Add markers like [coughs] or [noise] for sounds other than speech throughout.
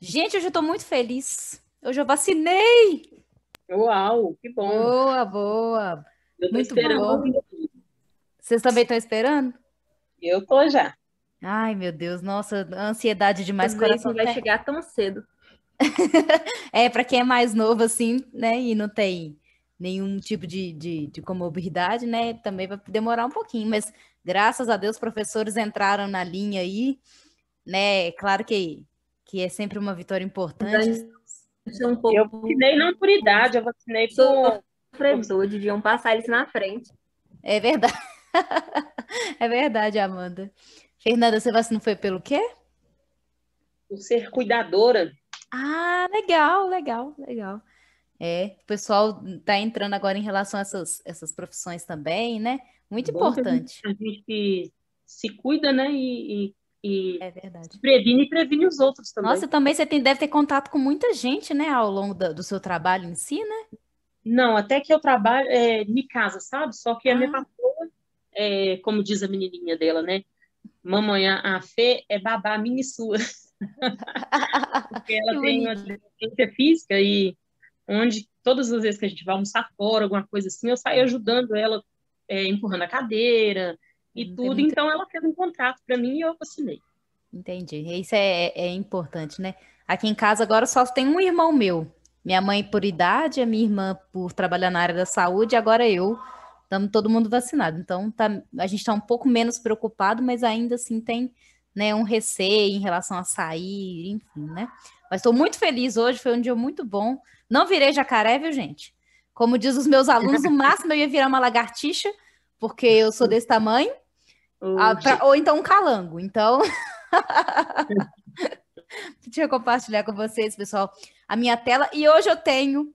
Gente, hoje eu estou muito feliz. Hoje eu vacinei. Uau, que bom. Boa, boa. Eu tô muito esperando. Boa. Vocês também estão esperando? Eu tô já. Ai, meu Deus, nossa, ansiedade demais. Também coração vai chegar tão cedo. [laughs] é, para quem é mais novo, assim, né, e não tem nenhum tipo de, de, de, comorbidade, né, também vai demorar um pouquinho, mas graças a Deus, professores entraram na linha aí, né, claro que que é sempre uma vitória importante. Um pouco... Eu vacinei não por idade, eu vacinei por. Sofredor, deviam passar eles na frente. É verdade. [laughs] é verdade, Amanda. Fernanda, você vacinou foi pelo quê? Por ser cuidadora. Ah, legal, legal, legal. É, o pessoal está entrando agora em relação a essas, essas profissões também, né? Muito importante. A gente, a gente se cuida, né? E, e e é verdade. previne e previne os outros também. Nossa, também você tem, deve ter contato com muita gente, né, ao longo do seu trabalho em si, né? Não, até que eu trabalho é, em casa, sabe? Só que ah. a minha ah. patroa, é, como diz a menininha dela, né? Mamãe, a Fê é babá minha e sua. [laughs] Porque ela tem uma deficiência física e onde todas as vezes que a gente vai almoçar fora, alguma coisa assim, eu saio ajudando ela, é, empurrando a cadeira, e tudo. Então ela fez um contrato para mim e eu assinei. Entendi. Isso é, é importante, né? Aqui em casa agora só tem um irmão meu. Minha mãe por idade, a minha irmã por trabalhar na área da saúde, agora eu. Estamos todo mundo vacinado. Então tá, a gente está um pouco menos preocupado, mas ainda assim tem né, um receio em relação a sair, enfim, né? Mas estou muito feliz hoje, foi um dia muito bom. Não virei jacaré, viu, gente? Como diz os meus alunos, o máximo eu ia virar uma lagartixa, porque eu sou desse tamanho, ah, pra, ou então um calango. Então, [laughs] deixa eu compartilhar com vocês, pessoal, a minha tela. E hoje eu tenho,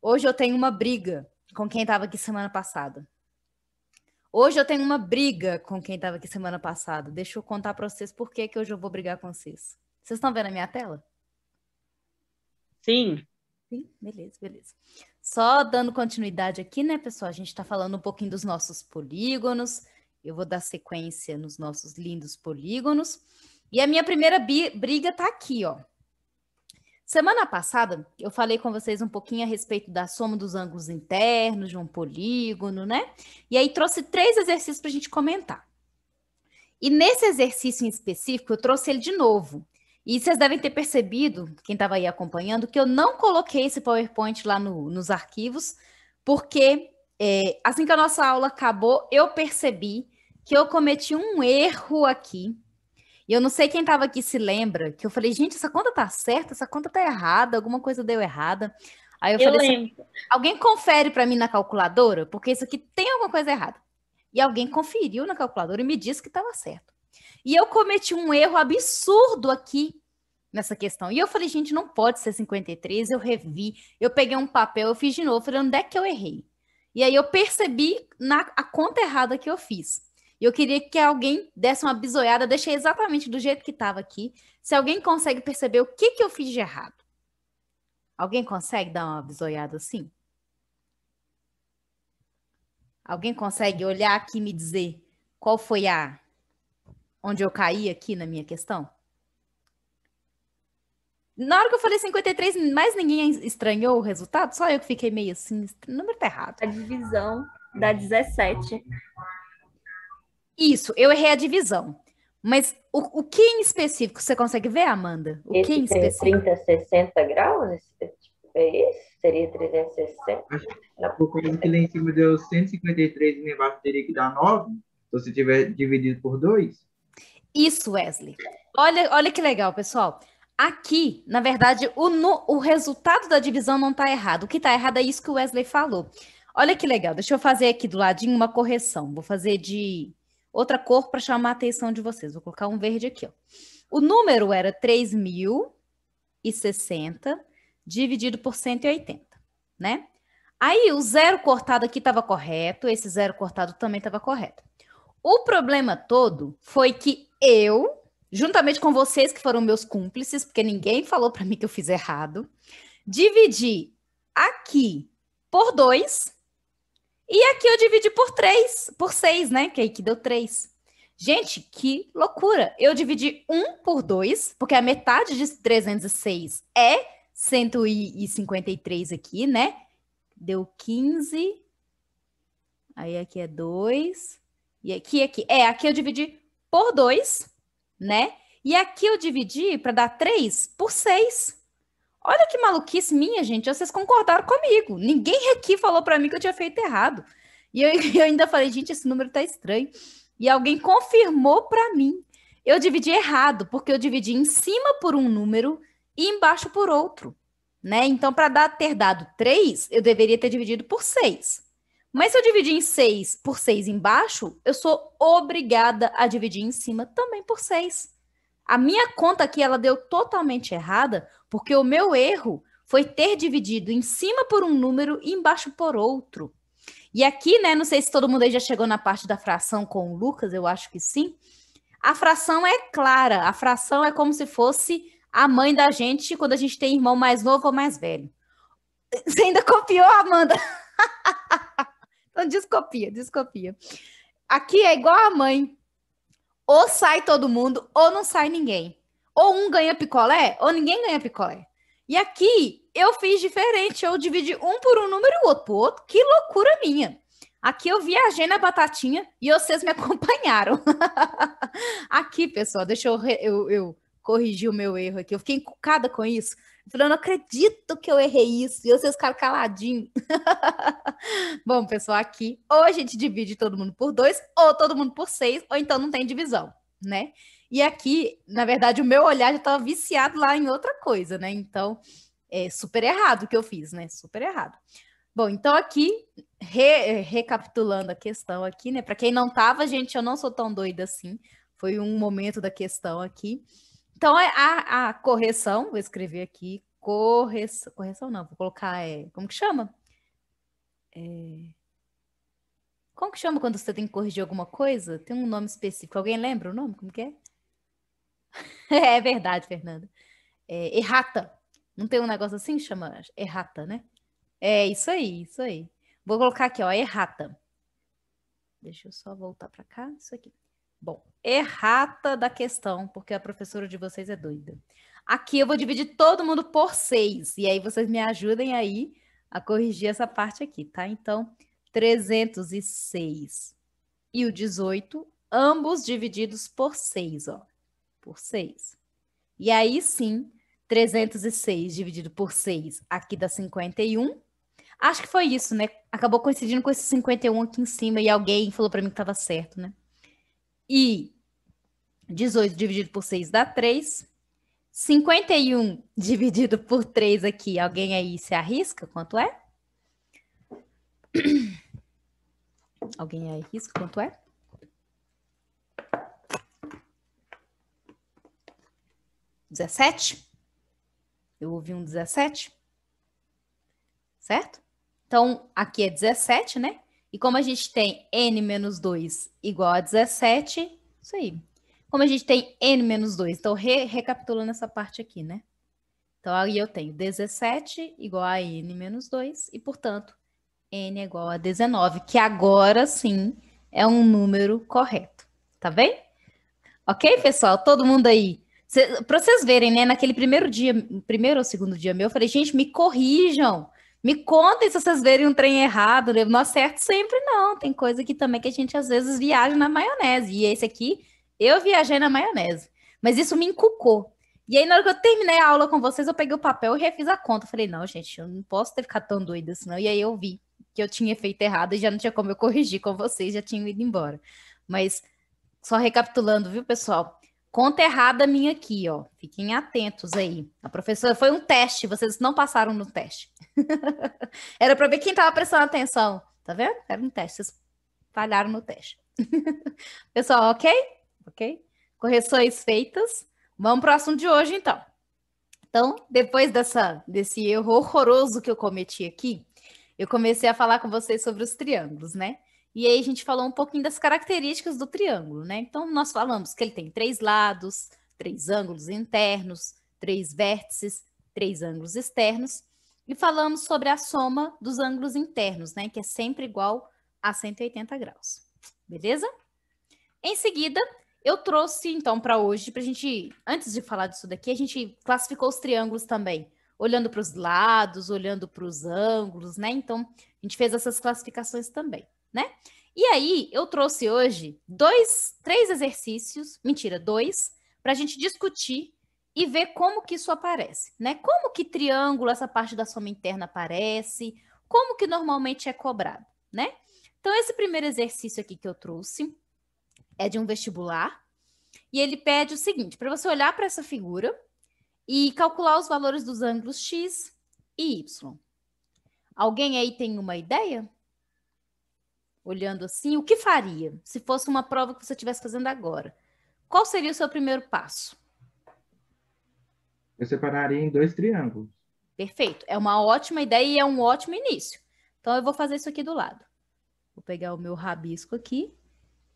hoje eu tenho uma briga com quem estava aqui semana passada. Hoje eu tenho uma briga com quem estava aqui semana passada. Deixa eu contar para vocês por que que hoje eu vou brigar com vocês. Vocês estão vendo a minha tela? Sim. Sim, beleza, beleza. Só dando continuidade aqui, né, pessoal? A gente está falando um pouquinho dos nossos polígonos, eu vou dar sequência nos nossos lindos polígonos. E a minha primeira briga está aqui, ó. Semana passada, eu falei com vocês um pouquinho a respeito da soma dos ângulos internos de um polígono, né? E aí trouxe três exercícios para a gente comentar. E nesse exercício em específico, eu trouxe ele de novo. E vocês devem ter percebido, quem estava aí acompanhando, que eu não coloquei esse PowerPoint lá no, nos arquivos, porque é, assim que a nossa aula acabou, eu percebi que eu cometi um erro aqui. E eu não sei quem estava aqui se lembra, que eu falei, gente, essa conta tá certa, essa conta tá errada, alguma coisa deu errada. Aí eu, eu falei, assim, alguém confere para mim na calculadora, porque isso aqui tem alguma coisa errada. E alguém conferiu na calculadora e me disse que estava certo. E eu cometi um erro absurdo aqui nessa questão. E eu falei, gente, não pode ser 53, eu revi, eu peguei um papel, eu fiz de novo, falei, onde é que eu errei? E aí eu percebi na a conta errada que eu fiz. E eu queria que alguém desse uma bisoiada, deixei exatamente do jeito que estava aqui. Se alguém consegue perceber o que, que eu fiz de errado. Alguém consegue dar uma bisoiada assim? Alguém consegue olhar aqui e me dizer qual foi a onde eu caí aqui na minha questão? Na hora que eu falei 53, mais ninguém estranhou o resultado, só eu que fiquei meio assim, o número tá errado. A divisão dá 17. Isso, eu errei a divisão. Mas o, o que em específico você consegue ver, Amanda? O esse que em específico? 30, 60 graus? Esse, tipo, é esse? Seria 360? Acho que lá em cima deu 153 e lá embaixo teria que dar 9. Então se você tiver dividido por 2. Isso, Wesley. Olha, olha que legal, pessoal. Aqui, na verdade, o, no, o resultado da divisão não está errado. O que está errado é isso que o Wesley falou. Olha que legal. Deixa eu fazer aqui do ladinho uma correção. Vou fazer de outra cor para chamar a atenção de vocês. Vou colocar um verde aqui. Ó. O número era 3.060 dividido por 180, né? Aí o zero cortado aqui estava correto, esse zero cortado também estava correto. O problema todo foi que eu, juntamente com vocês que foram meus cúmplices, porque ninguém falou para mim que eu fiz errado, dividi aqui por 2 e aqui eu dividi por 3, por 6, né? Que aí que deu 3. Gente, que loucura! Eu dividi 1 por 2, porque a metade de 306 é 153 aqui, né? Deu 15. Aí aqui é 2. E aqui, aqui. É, aqui eu dividi por 2, né? E aqui eu dividi para dar 3 por 6. Olha que maluquice minha, gente. Vocês concordaram comigo. Ninguém aqui falou para mim que eu tinha feito errado. E eu, [laughs] eu, ainda falei, gente, esse número tá estranho. E alguém confirmou para mim. Eu dividi errado, porque eu dividi em cima por um número e embaixo por outro. Né? Então, para ter dado 3, eu deveria ter dividido por 6. Mas se eu dividir em 6 por 6 embaixo, eu sou obrigada a dividir em cima também por 6. A minha conta aqui ela deu totalmente errada, porque o meu erro foi ter dividido em cima por um número e embaixo por outro. E aqui, né, não sei se todo mundo aí já chegou na parte da fração com o Lucas, eu acho que sim. A fração é clara, a fração é como se fosse a mãe da gente quando a gente tem irmão mais novo ou mais velho. [laughs] Você ainda copiou, Amanda? [laughs] então descopia, descopia. Aqui é igual a mãe, ou sai todo mundo, ou não sai ninguém. Ou um ganha picolé, ou ninguém ganha picolé. E aqui eu fiz diferente, eu dividi um por um número e o outro por outro. Que loucura minha! Aqui eu viajei na batatinha e vocês me [laughs] acompanharam. aqui, pessoal, deixa eu, eu, eu corrigir o meu erro aqui. Eu fiquei encucada com isso. Falei, eu não acredito que eu errei isso. E vocês ficaram caladinhos. [laughs] Bom, pessoal, aqui ou a gente divide todo mundo por dois, ou todo mundo por seis, ou então não tem divisão, né? E aqui, na verdade, o meu olhar já estava viciado lá em outra coisa, né? Então, é super errado o que eu fiz, né? Super errado. Bom, então aqui, re, recapitulando a questão aqui, né? Para quem não tava, gente, eu não sou tão doida assim. Foi um momento da questão aqui. Então, é a, a correção, vou escrever aqui, correção, correção não, vou colocar, é, como que chama? É, como que chama quando você tem que corrigir alguma coisa? Tem um nome específico, alguém lembra o nome? Como que é? [laughs] é verdade, Fernanda. É, errata. Não tem um negócio assim chama errata, né? É isso aí, isso aí. Vou colocar aqui, ó, errata. Deixa eu só voltar para cá, isso aqui. Bom, errata da questão, porque a professora de vocês é doida. Aqui eu vou dividir todo mundo por seis, e aí vocês me ajudem aí a corrigir essa parte aqui, tá? Então, 306 e o 18, ambos divididos por seis, ó, por seis. E aí sim, 306 dividido por 6 aqui dá 51. Acho que foi isso, né? Acabou coincidindo com esse 51 aqui em cima e alguém falou para mim que estava certo, né? e 18 dividido por 6 dá 3. 51 dividido por 3 aqui, alguém aí se arrisca? Quanto é? [coughs] Alguém aí arrisca quanto é? Dezessete? Eu ouvi um 17, Certo? Então, aqui é 17, né? E como a gente tem n menos 2 igual a 17, isso aí. Como a gente tem n menos 2, então re recapitulando essa parte aqui, né? Então aí eu tenho 17 igual a n menos 2 e, portanto, n é igual a 19, que agora sim é um número correto, tá bem? Ok, pessoal? Todo mundo aí. Para vocês verem, né? Naquele primeiro dia, primeiro ou segundo dia meu, eu falei, gente, me corrijam. Me contem se vocês verem um trem errado, né? não acerto sempre não. Tem coisa que também que a gente às vezes viaja na maionese. E esse aqui, eu viajei na maionese. Mas isso me encucou. E aí, na hora que eu terminei a aula com vocês, eu peguei o papel e refiz a conta. falei, não, gente, eu não posso ter ficado tão doida assim, não. E aí eu vi que eu tinha feito errado e já não tinha como eu corrigir com vocês, já tinha ido embora. Mas, só recapitulando, viu, pessoal? Conta errada minha aqui, ó. Fiquem atentos aí. A professora foi um teste, vocês não passaram no teste. [laughs] Era para ver quem estava prestando atenção, tá vendo? Era um teste, vocês falharam no teste. [laughs] Pessoal, ok? Ok? Correções feitas. Vamos pro assunto de hoje, então. Então, depois dessa, desse erro horroroso que eu cometi aqui, eu comecei a falar com vocês sobre os triângulos, né? E aí a gente falou um pouquinho das características do triângulo, né? Então nós falamos que ele tem três lados, três ângulos internos, três vértices, três ângulos externos, e falamos sobre a soma dos ângulos internos, né, que é sempre igual a 180 graus. Beleza? Em seguida, eu trouxe então para hoje, para a gente, antes de falar disso daqui, a gente classificou os triângulos também, olhando para os lados, olhando para os ângulos, né? Então, a gente fez essas classificações também né? E aí, eu trouxe hoje dois, três exercícios, mentira, dois, para a gente discutir e ver como que isso aparece, né? Como que triângulo, essa parte da soma interna aparece, como que normalmente é cobrado, né? Então, esse primeiro exercício aqui que eu trouxe é de um vestibular, e ele pede o seguinte: para você olhar para essa figura e calcular os valores dos ângulos x e y. Alguém aí tem uma ideia? olhando assim, o que faria se fosse uma prova que você estivesse fazendo agora? Qual seria o seu primeiro passo? Eu separaria em dois triângulos. Perfeito. É uma ótima ideia e é um ótimo início. Então, eu vou fazer isso aqui do lado. Vou pegar o meu rabisco aqui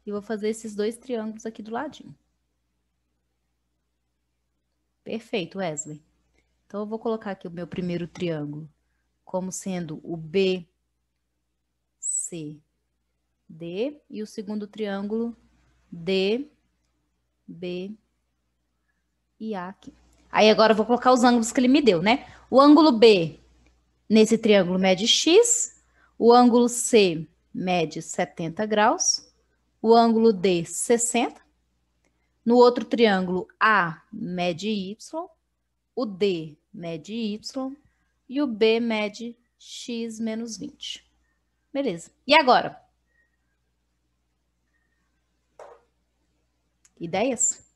e vou fazer esses dois triângulos aqui do ladinho. Perfeito, Wesley. Então, eu vou colocar aqui o meu primeiro triângulo como sendo o B, C D e o segundo triângulo D, B e A aqui. Aí agora eu vou colocar os ângulos que ele me deu, né? O ângulo B nesse triângulo mede x, o ângulo C mede 70 graus, o ângulo D 60. No outro triângulo A mede y, o D mede y e o B mede x menos 20. Beleza. E agora? Ideias?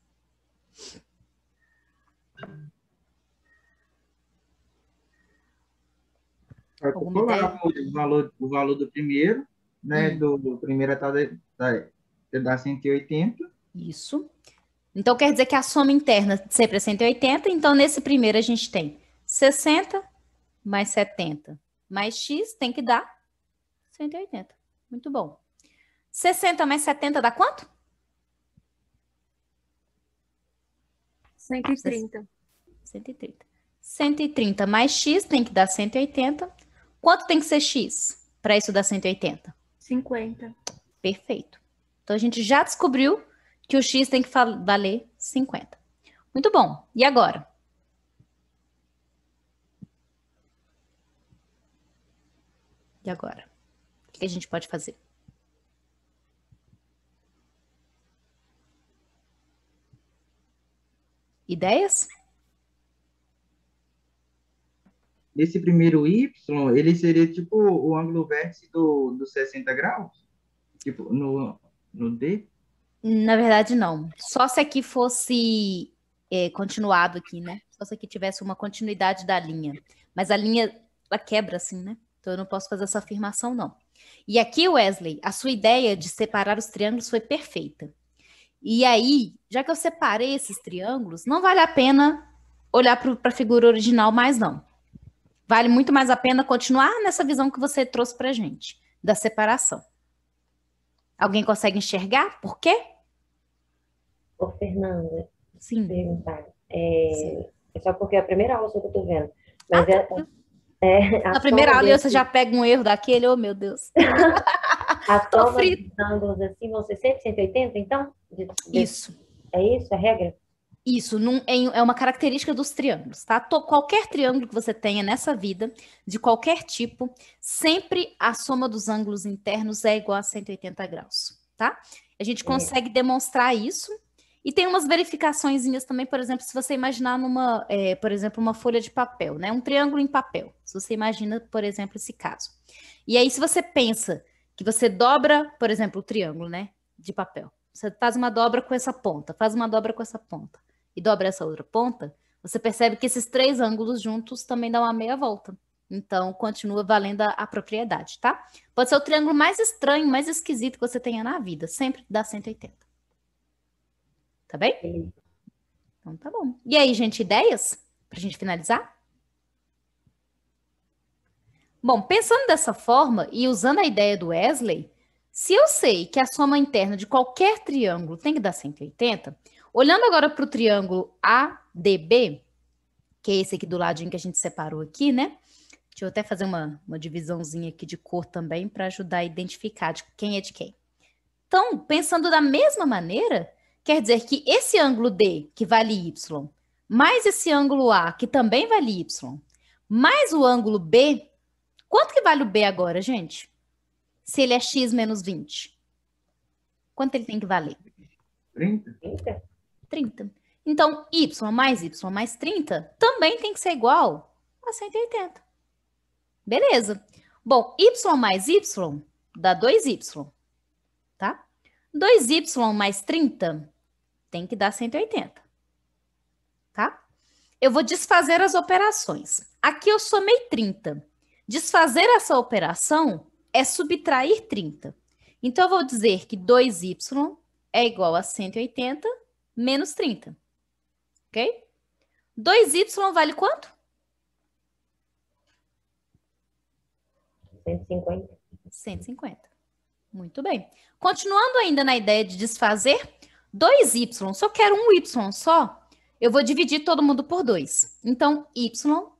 calcular é, o valor, o valor do primeiro, né? Hum. Do, do, primeiro até da, da 180. Isso. Então, quer dizer que a soma interna sempre é 180. Então, nesse primeiro, a gente tem 60 mais 70 mais x tem que dar 180. Muito bom. 60 mais 70 dá quanto? 130. 130. 130 mais x tem que dar 180. Quanto tem que ser x para isso dar 180? 50. Perfeito. Então a gente já descobriu que o x tem que valer 50. Muito bom. E agora? E agora? O que a gente pode fazer? Ideias? Esse primeiro Y, ele seria tipo o ângulo vértice do, do 60 graus? Tipo, no, no D? Na verdade, não. Só se aqui fosse é, continuado aqui, né? Só se aqui tivesse uma continuidade da linha. Mas a linha, ela quebra assim, né? Então eu não posso fazer essa afirmação, não. E aqui, Wesley, a sua ideia de separar os triângulos foi perfeita. E aí, já que eu separei esses triângulos, não vale a pena olhar para a figura original mais não. Vale muito mais a pena continuar nessa visão que você trouxe para gente, da separação. Alguém consegue enxergar? Por quê? Ô, Fernanda, Sim. perguntar. É, Sim. é só porque é a primeira aula que eu tô vendo. Ah, Mas ah, é, tá. [laughs] é, a Na primeira aula desse... você já pega um erro daquele, oh meu Deus. [laughs] a [laughs] soma dos ângulos assim vão ser 180, então? Isso. É isso? É regra? Isso, num, é uma característica dos triângulos, tá? qualquer triângulo que você tenha nessa vida, de qualquer tipo, sempre a soma dos ângulos internos é igual a 180 graus, tá? A gente consegue é. demonstrar isso. E tem umas verificaçõezinhas também, por exemplo, se você imaginar numa, é, por exemplo, uma folha de papel, né? Um triângulo em papel. Se você imagina, por exemplo, esse caso. E aí, se você pensa que você dobra, por exemplo, o triângulo, né? De papel. Você faz uma dobra com essa ponta, faz uma dobra com essa ponta e dobra essa outra ponta, você percebe que esses três ângulos juntos também dão uma meia volta. Então, continua valendo a, a, propriedade, tá? Pode ser o triângulo mais estranho, mais esquisito que você tenha na vida. Sempre dá 180. Tá bem? Então, tá bom. E aí, gente, ideias? Pra gente finalizar? Bom, pensando dessa forma e usando a ideia do Wesley, se eu sei que a soma interna de qualquer triângulo tem que dar 180, olhando agora para o triângulo ADB, que é esse aqui do ladinho que a gente separou aqui, né? Deixa eu até fazer uma, uma divisãozinha aqui de cor também para ajudar a identificar de quem é de quem. Então, pensando da mesma maneira, quer dizer que esse ângulo D, que vale Y, mais esse ângulo A, que também vale Y, mais o ângulo B, quanto que vale o B agora, gente? se ele é x menos 20? Quanto ele tem que valer? 30. 30. 30. Então, y mais y mais 30 também tem que ser igual a 180. Beleza. Bom, y mais y dá 2y, tá? 2y mais 30 tem que dar 180, tá? Eu vou desfazer as operações. Aqui eu somei 30. Desfazer essa operação é subtrair 30. Então, eu vou dizer que 2y é igual a 180 menos 30. Ok? 2y vale quanto? 150. 150. Muito bem. Continuando ainda na ideia de desfazer, 2y, se eu quero um y só, eu vou dividir todo mundo por 2. Então, y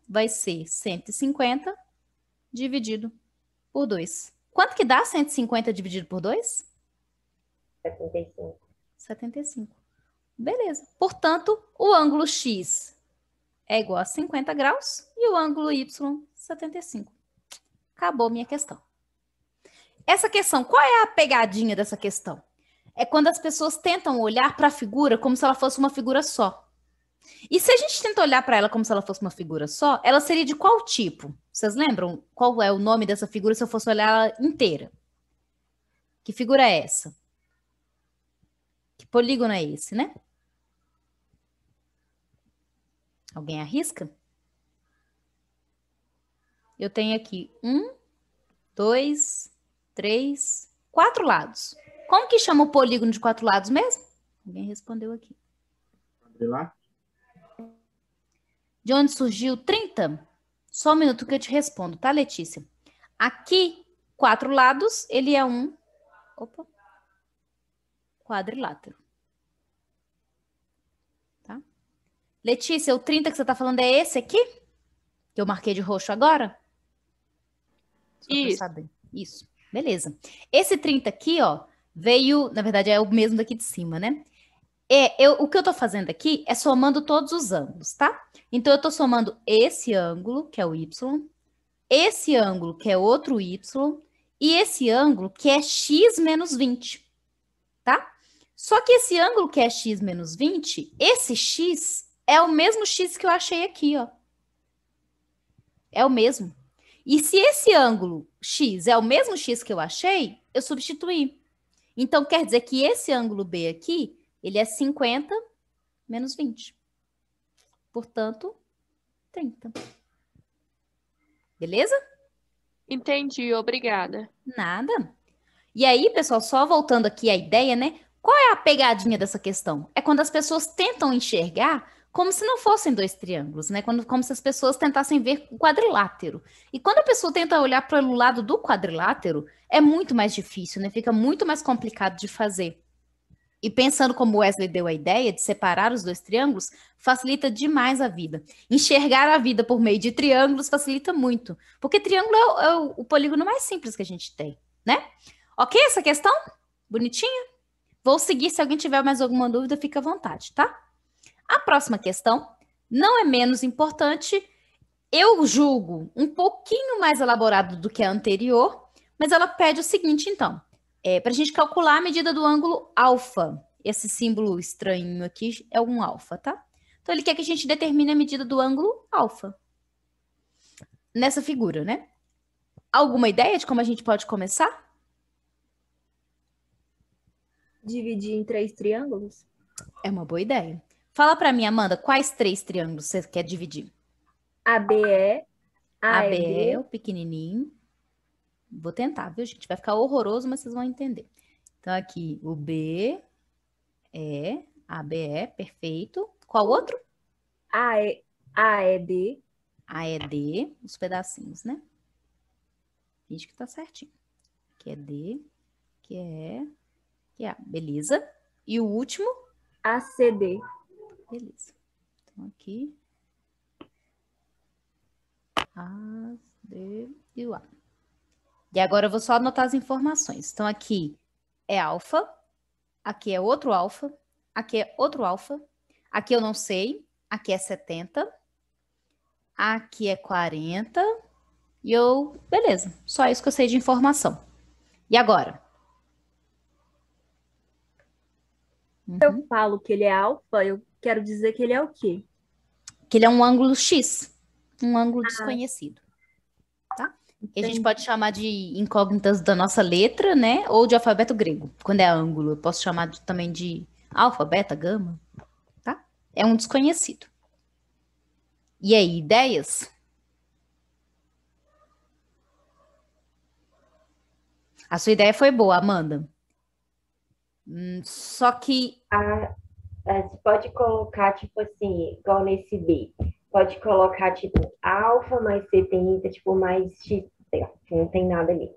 vai ser 150 dividido por 2. Quanto que dá 150 dividido por 2? 75. 75. Beleza. Portanto, o ângulo X é igual a 50 graus e o ângulo Y, 75. Acabou minha questão. Essa questão, qual é a pegadinha dessa questão? É quando as pessoas tentam olhar para a figura como se ela fosse uma figura só. E se a gente tenta olhar para ela como se ela fosse uma figura só, ela seria de qual tipo? Vocês lembram qual é o nome dessa figura se eu fosse olhar ela inteira? Que figura é essa? Que polígono é esse, né? Alguém arrisca? Eu tenho aqui um, dois, três, quatro lados. Como que chama o polígono de quatro lados mesmo? Alguém respondeu aqui. Quadrilar? De onde surgiu 30? Só um minuto que eu te respondo, tá, Letícia? Aqui, quatro lados, ele é um opa, quadrilátero. Tá? Letícia, o 30 que você tá falando é esse aqui? Que eu marquei de roxo agora? Só Isso. Saber. Isso. Beleza. Esse 30 aqui, ó, veio, na verdade é o mesmo daqui de cima, né? É, eu, o que eu estou fazendo aqui é somando todos os ângulos, tá? Então, eu estou somando esse ângulo, que é o Y, esse ângulo, que é outro Y, e esse ângulo, que é X menos 20, tá? Só que esse ângulo, que é X menos 20, esse X é o mesmo X que eu achei aqui, ó. É o mesmo. E se esse ângulo X é o mesmo X que eu achei, eu substituí. Então, quer dizer que esse ângulo B aqui ele é 50 menos 20. Portanto, 30. Beleza? Entendi, obrigada. Nada. E aí, pessoal, só voltando aqui à ideia, né? Qual é a pegadinha dessa questão? É quando as pessoas tentam enxergar como se não fossem dois triângulos, né? Quando, como se as pessoas tentassem ver o quadrilátero. E quando a pessoa tenta olhar para o lado do quadrilátero, é muito mais difícil, né? Fica muito mais complicado de fazer. E pensando como Wesley deu a ideia de separar os dois triângulos, facilita demais a vida. Enxergar a vida por meio de triângulos facilita muito, porque triângulo é o, é o polígono mais simples que a gente tem, né? Ok essa questão? Bonitinha? Vou seguir, se alguém tiver mais alguma dúvida, fica à vontade, tá? A próxima questão não é menos importante, eu julgo um pouquinho mais elaborado do que a anterior, mas ela pede o seguinte, então é, para a gente calcular a medida do ângulo alfa. Esse símbolo estranho aqui é um alfa, tá? Então, ele quer que a gente determine a medida do ângulo alfa. Nessa figura, né? Alguma ideia de como a gente pode começar? Dividir em três triângulos? É uma boa ideia. Fala para mim, Amanda, quais três triângulos você quer dividir? ABE, AB, ABE, o pequenininho. Vou tentar, viu, gente? Vai ficar horroroso, mas vocês vão entender. Então, aqui o B, E, é A, B, E, perfeito. Qual outro? A, E, A, E, D. A, E, D, os pedacinhos, né? Finge que tá certinho. Aqui é D, aqui é E, aqui é A. Beleza. E o último? A, C, D. Beleza. Então, aqui. A, D e o A. E agora eu vou só anotar as informações. Então, aqui é alfa, aqui é outro alfa, aqui é outro alfa, aqui eu não sei, aqui é 70, aqui é 40, e eu, beleza, só isso que eu sei de informação. E agora? Uhum. Eu falo que ele é alfa, eu quero dizer que ele é o quê? Que ele é um ângulo X, um ângulo ah. desconhecido. Que a gente pode chamar de incógnitas da nossa letra, né? Ou de alfabeto grego, quando é ângulo. Eu posso chamar de, também de alfa, beta, gama, tá? É um desconhecido. E aí, ideias? A sua ideia foi boa, Amanda. Hum, só que. A, a, pode colocar, tipo assim, igual nesse B. Pode colocar, tipo, alfa mais 70, tipo, mais x tipo, sei lá, não tem nada ali.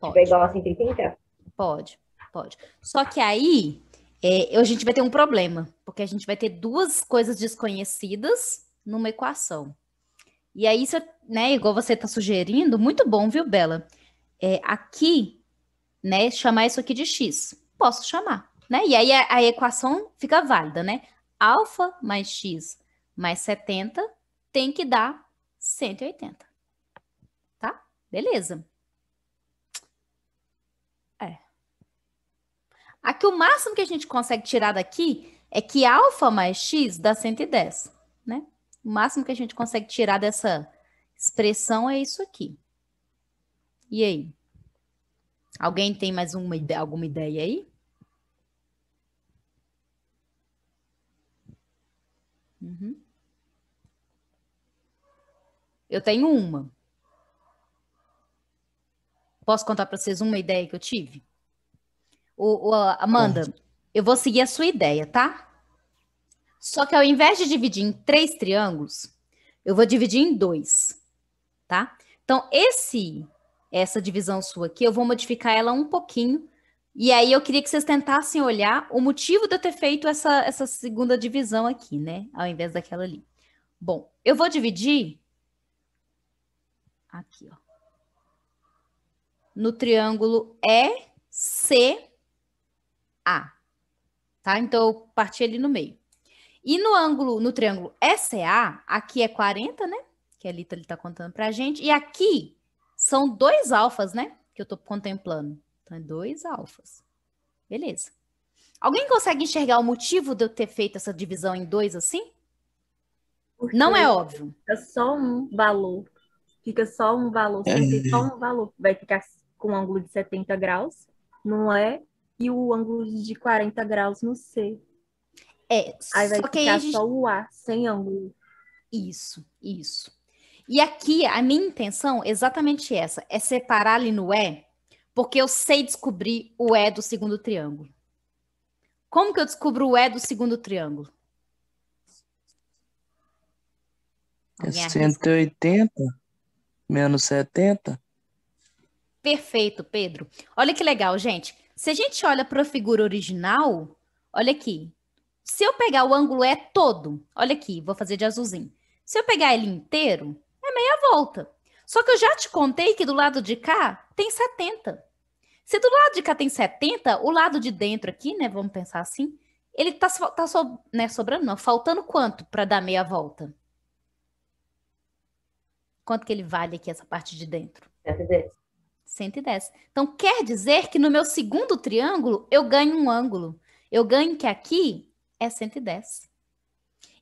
Pode. Tipo, é igual a 130? Pode, pode. Só que aí é, a gente vai ter um problema, porque a gente vai ter duas coisas desconhecidas numa equação. E aí, isso né, igual você está sugerindo, muito bom, viu, Bela? É, aqui, né, chamar isso aqui de x. Posso chamar, né? E aí a, a equação fica válida, né? Alfa mais x mais 70 tem que dar 180. Beleza. É. Aqui o máximo que a gente consegue tirar daqui é que alfa mais x dá 110, né? O máximo que a gente consegue tirar dessa expressão é isso aqui. E aí? Alguém tem mais uma, alguma ideia aí? Uhum. Eu tenho uma. Posso contar para vocês uma ideia que eu tive? O, o Amanda, eu vou seguir a sua ideia, tá? Só que ao invés de dividir em três triângulos, eu vou dividir em dois, tá? Então, esse, essa divisão sua aqui, eu vou modificar ela um pouquinho. E aí eu queria que vocês tentassem olhar o motivo de eu ter feito essa, essa segunda divisão aqui, né? Ao invés daquela ali. Bom, eu vou dividir aqui, ó no triângulo ECA, tá? Então, eu parti ele no meio. E no ângulo, no triângulo ECA, aqui é 40, né? Que a Lita está contando para a gente. E aqui são dois alfas, né? Que eu estou contemplando. Então, é dois alfas. Beleza. Alguém consegue enxergar o motivo de eu ter feito essa divisão em dois assim? Porque Não é óbvio. É só um valor. Fica só um valor. Fica só um valor. É. Vai ficar com um ângulo de 70 graus no E é? e o ângulo de 40 graus no C. É, Aí vai ficar só o A, sem ângulo. Isso, isso. E aqui a minha intenção é exatamente essa: é separar ali no E, porque eu sei descobrir o E do segundo triângulo. Como que eu descubro o E do segundo triângulo? É 180 menos 70? Perfeito, Pedro. Olha que legal, gente. Se a gente olha para a figura original, olha aqui. Se eu pegar o ângulo é todo, olha aqui, vou fazer de azulzinho. Se eu pegar ele inteiro, é meia volta. Só que eu já te contei que do lado de cá tem 70. Se do lado de cá tem 70, o lado de dentro aqui, né? Vamos pensar assim. Ele tá, tá so, né, sobrando, não, faltando quanto para dar meia volta? Quanto que ele vale aqui, essa parte de dentro? 70. 110. Então, quer dizer que no meu segundo triângulo eu ganho um ângulo. Eu ganho que aqui é 110.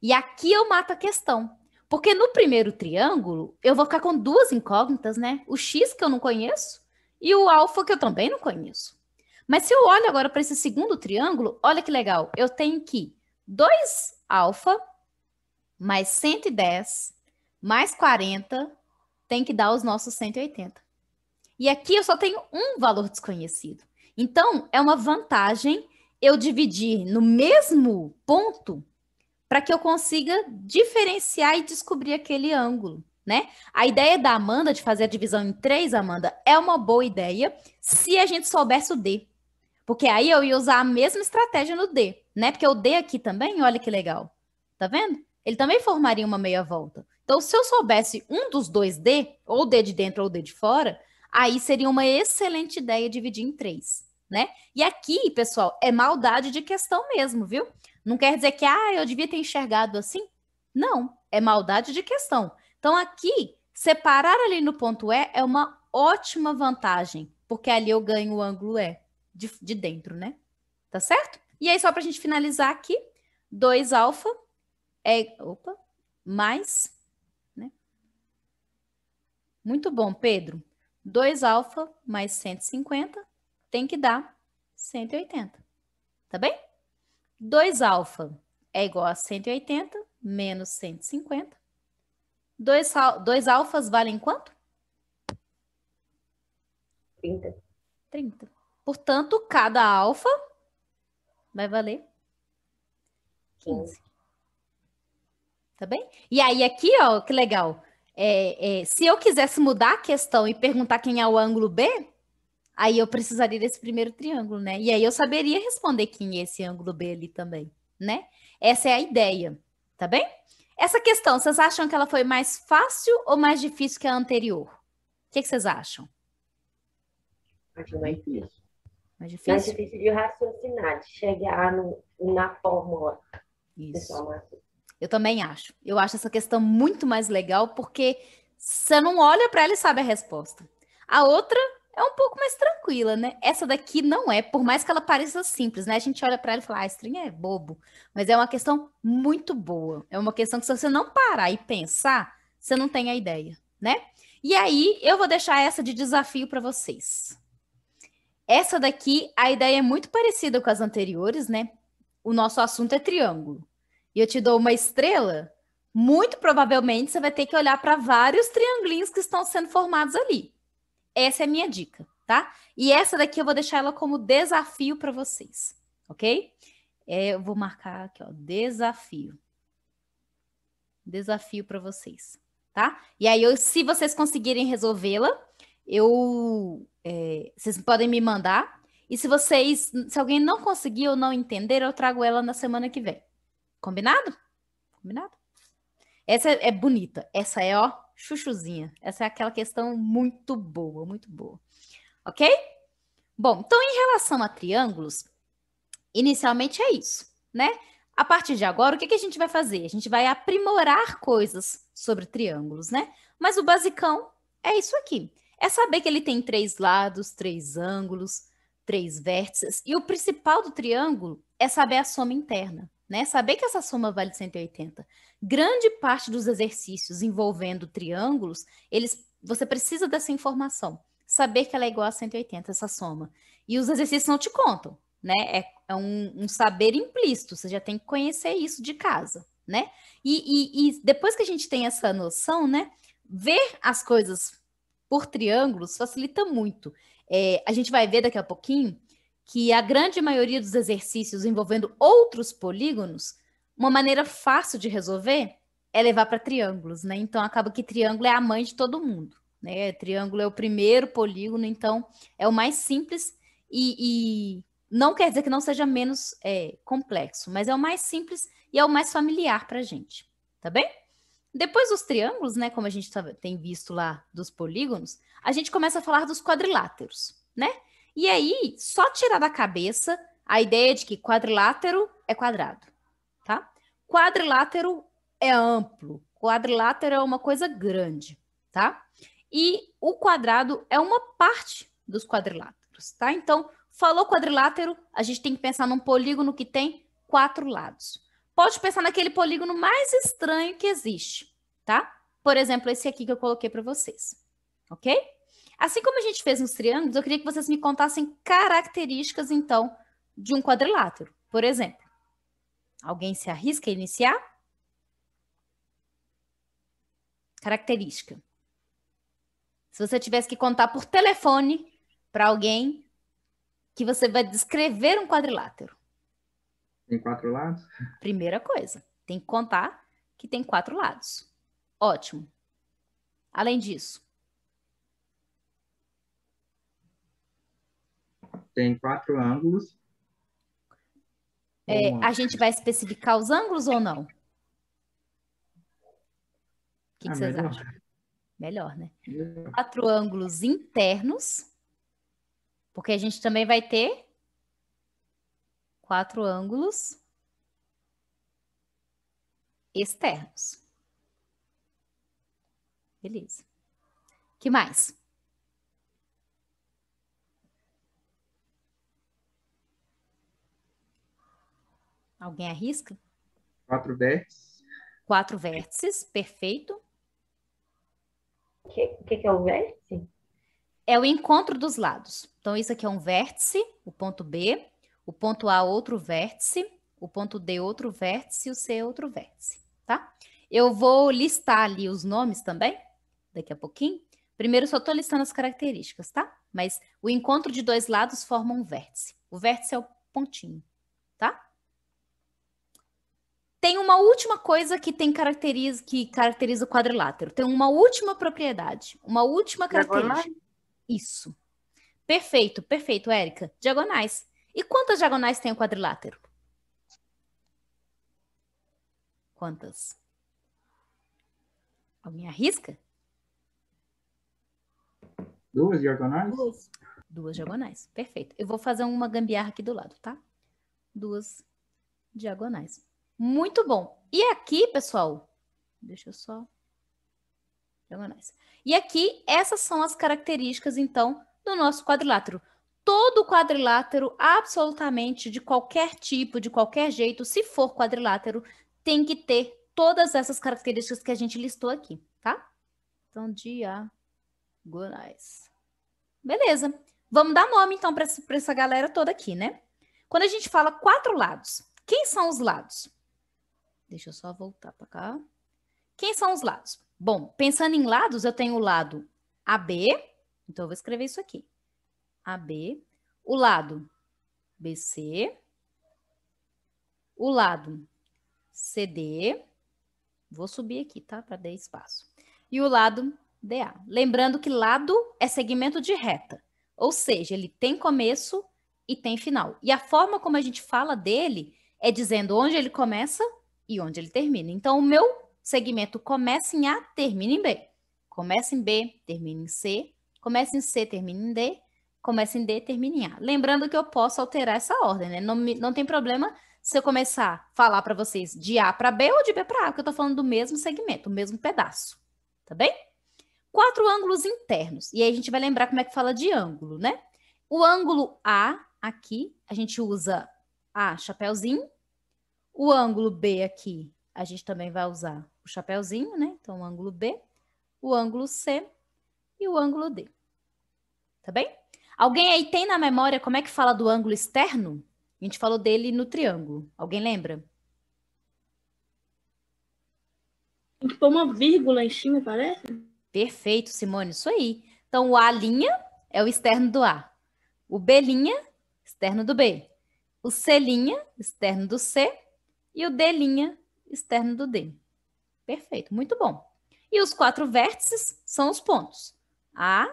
E aqui eu mato a questão. Porque no primeiro triângulo eu vou ficar com duas incógnitas, né? O x que eu não conheço e o alfa que eu também não conheço. Mas se eu olho agora para esse segundo triângulo, olha que legal. Eu tenho que 2 alfa mais 110 mais 40 tem que dar os nossos 180. E aqui eu só tenho um valor desconhecido. Então, é uma vantagem eu dividir no mesmo ponto para que eu consiga diferenciar e descobrir aquele ângulo, né? A ideia da Amanda de fazer a divisão em três, Amanda, é uma boa ideia se a gente soubesse o D. Porque aí eu ia usar a mesma estratégia no D, né? Porque o D aqui também, olha que legal. Tá vendo? Ele também formaria uma meia volta. Então, se eu soubesse um dos dois D, ou D de dentro ou D de fora, aí seria uma excelente ideia dividir em três, né? E aqui, pessoal, é maldade de questão mesmo, viu? Não quer dizer que, ah, eu devia ter enxergado assim. Não, é maldade de questão. Então, aqui, separar ali no ponto E é uma ótima vantagem, porque ali eu ganho o ângulo E de, de dentro, né? Tá certo? E aí, só para a gente finalizar aqui, 2 alfa é, opa, mais, né? Muito bom, Pedro. 2 alfa mais 150 tem que dar 180. Tá bem? 2 alfa é igual a 180 menos 150. 2 dois alfas valem quanto? 30. 30. Portanto, cada alfa vai valer 15. 15. Tá bem? E aí aqui, ó, que legal. É, é, se eu quisesse mudar a questão e perguntar quem é o ângulo B, aí eu precisaria desse primeiro triângulo, né? E aí eu saberia responder quem é esse ângulo B ali também, né? Essa é a ideia, tá bem? Essa questão, vocês acham que ela foi mais fácil ou mais difícil que a anterior? O que, que vocês acham? Acho é mais difícil. Mais difícil? Mais difícil de raciocinar, de chegar no, na fórmula. Isso. Pessoal, eu também acho. Eu acho essa questão muito mais legal porque você não olha para ela e sabe a resposta. A outra é um pouco mais tranquila, né? Essa daqui não é, por mais que ela pareça simples, né? A gente olha para ela e fala, ah, string é bobo. Mas é uma questão muito boa. É uma questão que se você não parar e pensar, você não tem a ideia, né? E aí, eu vou deixar essa de desafio para vocês. Essa daqui, a ideia é muito parecida com as anteriores, né? O nosso assunto é triângulo e eu te dou uma estrela, muito provavelmente você vai ter que olhar para vários triangulinhos que estão sendo formados ali. Essa é a minha dica, tá? E essa daqui eu vou deixar ela como desafio para vocês, ok? É, eu vou marcar aqui, ó, desafio. Desafio para vocês, tá? E aí, eu, se vocês conseguirem resolvê-la, eu, é, vocês podem me mandar. E se vocês, se alguém não conseguir ou não entender, eu trago ela na semana que vem. Combinado? Combinado? Essa é, bonita. Essa é, ó, chuchuzinha. Essa é aquela questão muito boa, muito boa. Ok? Bom, então em relação a triângulos, inicialmente é isso, né? A partir de agora, o que, que a gente vai fazer? A gente vai aprimorar coisas sobre triângulos, né? Mas o basicão é isso aqui. É saber que ele tem três lados, três ângulos, três vértices. E o principal do triângulo é saber a soma interna né? Saber que essa soma vale 180. Grande parte dos exercícios envolvendo triângulos, eles você precisa dessa informação, saber que ela é igual a 180 essa soma. E os exercícios não te contam, né? É, é um, um, saber implícito, você já tem que conhecer isso de casa, né? E, e, e depois que a gente tem essa noção, né? Ver as coisas por triângulos facilita muito. É, a gente vai ver daqui a pouquinho que a grande maioria dos exercícios envolvendo outros polígonos, uma maneira fácil de resolver é levar para triângulos, né? Então acaba que triângulo é a mãe de todo mundo, né? Triângulo é o primeiro polígono, então é o mais simples e, e não quer dizer que não seja menos é, complexo, mas é o mais simples e é o mais familiar para a gente, tá bem? Depois dos triângulos, né? Como a gente tá, tem visto lá dos polígonos, a gente começa a falar dos quadriláteros, né? E aí, só tirar da cabeça a ideia de que quadrilátero é quadrado, tá? Quadrilátero é amplo, quadrilátero é uma coisa grande, tá? E o quadrado é uma parte dos quadriláteros, tá? Então, falou quadrilátero, a gente tem que pensar num polígono que tem quatro lados. Pode pensar naquele polígono mais estranho que existe, tá? Por exemplo, esse aqui que eu coloquei para vocês, ok? Assim como a gente fez nos triângulos, eu queria que vocês me contassem características, então, de um quadrilátero. Por exemplo, alguém se arrisca a iniciar? Característica. Se você tivesse que contar por telefone para alguém que você vai descrever um quadrilátero. Tem quatro lados? Primeira coisa, tem que contar que tem quatro lados. Ótimo. Além disso, tem quatro ângulos. É, a gente vai especificar os ângulos ou não? O que, ah, vocês melhor. acham? Melhor, né? Melhor. Quatro ângulos internos, porque a gente também vai ter quatro ângulos externos. Beleza. que mais? Alguém arrisca? Quatro vértices. Quatro vértices, perfeito. O que, que, que é o vértice? É o encontro dos lados. Então, isso aqui é um vértice, o ponto B, o ponto A, outro vértice, o ponto D, outro vértice, e o C, outro vértice, tá? Eu vou listar ali os nomes também, daqui a pouquinho. Primeiro, só estou listando as características, tá? Mas o encontro de dois lados forma um vértice. O vértice é o pontinho, tá? Tem uma última coisa que tem caracteriza, que caracteriza o quadrilátero. Tem uma última propriedade, uma última característica. Diagonais? Isso. Perfeito, perfeito, Érica. Diagonais. E quantas diagonais tem o quadrilátero? Quantas? Alguém arrisca? Duas diagonais? Duas. Duas diagonais, perfeito. Eu vou fazer uma gambiarra aqui do lado, tá? Duas diagonais. Muito bom. E aqui, pessoal, deixa eu só. E aqui, essas são as características, então, do nosso quadrilátero. Todo quadrilátero, absolutamente de qualquer tipo, de qualquer jeito, se for quadrilátero, tem que ter todas essas características que a gente listou aqui, tá? Então, diagonais. Beleza. Vamos dar nome, então, para essa galera toda aqui, né? Quando a gente fala quatro lados, quem são os lados? Deixa eu só voltar para cá. Quem são os lados? Bom, pensando em lados, eu tenho o lado AB, então eu vou escrever isso aqui. AB, o lado BC, o lado CD, vou subir aqui, tá? Para dar espaço. E o lado DA. Lembrando que lado é segmento de reta, ou seja, ele tem começo e tem final. E a forma como a gente fala dele é dizendo onde ele começa e onde ele termina. Então, o meu segmento começa em A, termina em B. Começa em B, termina em C. Começa em C, termina em D. Começa em D, termina em A. Lembrando que eu posso alterar essa ordem, né? Não, não tem problema se eu começar a falar para vocês de A para B ou de B para A, porque eu estou falando do mesmo segmento, o mesmo pedaço. Tá bem? Quatro ângulos internos. E aí a gente vai lembrar como é que fala de ângulo, né? O ângulo A, aqui, a gente usa A, chapéuzinho o ângulo B aqui, a gente também vai usar o chapéuzinho, né? Então, o ângulo B, o ângulo C e o ângulo D. Tá bem? Alguém aí tem na memória como é que fala do ângulo externo? A gente falou dele no triângulo. Alguém lembra? Tem que pôr uma vírgula em cima, parece? Perfeito, Simone, isso aí. Então, o A' é o externo do A. O B', externo do B. O C', externo do C e o D' externo do D. Perfeito, muito bom. E os quatro vértices são os pontos A,